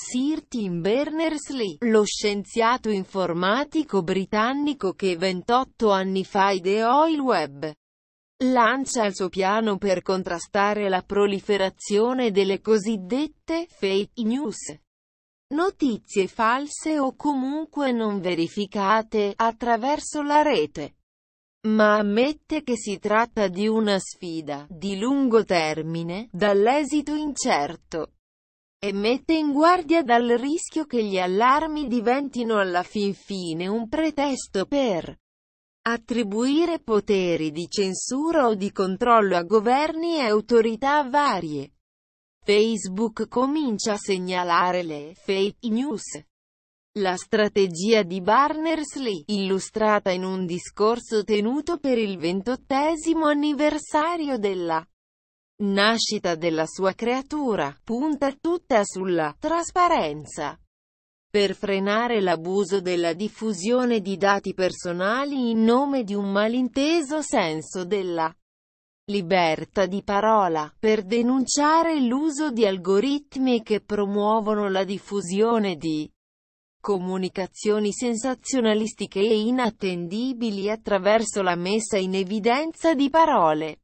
Sir Tim Berners-Lee, lo scienziato informatico britannico che 28 anni fa ideò il web, lancia il suo piano per contrastare la proliferazione delle cosiddette fake news. Notizie false o comunque non verificate, attraverso la rete ma ammette che si tratta di una sfida di lungo termine, dall'esito incerto e mette in guardia dal rischio che gli allarmi diventino alla fin fine un pretesto per attribuire poteri di censura o di controllo a governi e autorità varie. Facebook comincia a segnalare le fake news. La strategia di Barners-Lee, illustrata in un discorso tenuto per il ventottesimo anniversario della nascita della sua creatura, punta tutta sulla trasparenza. Per frenare l'abuso della diffusione di dati personali in nome di un malinteso senso della libertà di parola, per denunciare l'uso di algoritmi che promuovono la diffusione di comunicazioni sensazionalistiche e inattendibili attraverso la messa in evidenza di parole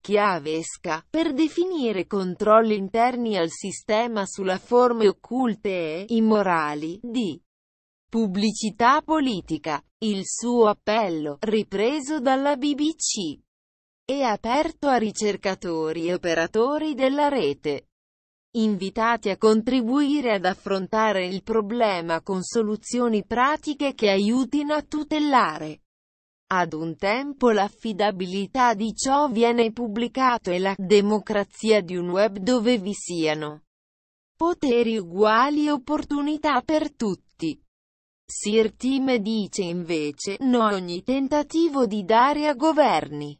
chiavesca, per definire controlli interni al sistema sulla forme occulte e immorali di pubblicità politica. Il suo appello, ripreso dalla BBC, è aperto a ricercatori e operatori della rete, invitati a contribuire ad affrontare il problema con soluzioni pratiche che aiutino a tutelare ad un tempo l'affidabilità di ciò viene pubblicato e la democrazia di un web dove vi siano poteri uguali e opportunità per tutti. Sir Tim dice invece no a ogni tentativo di dare a governi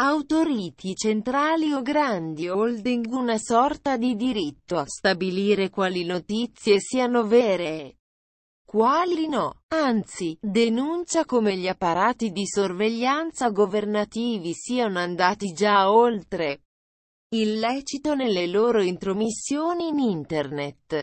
autoriti centrali o grandi holding una sorta di diritto a stabilire quali notizie siano vere e quali no, anzi, denuncia come gli apparati di sorveglianza governativi siano andati già oltre illecito nelle loro intromissioni in Internet.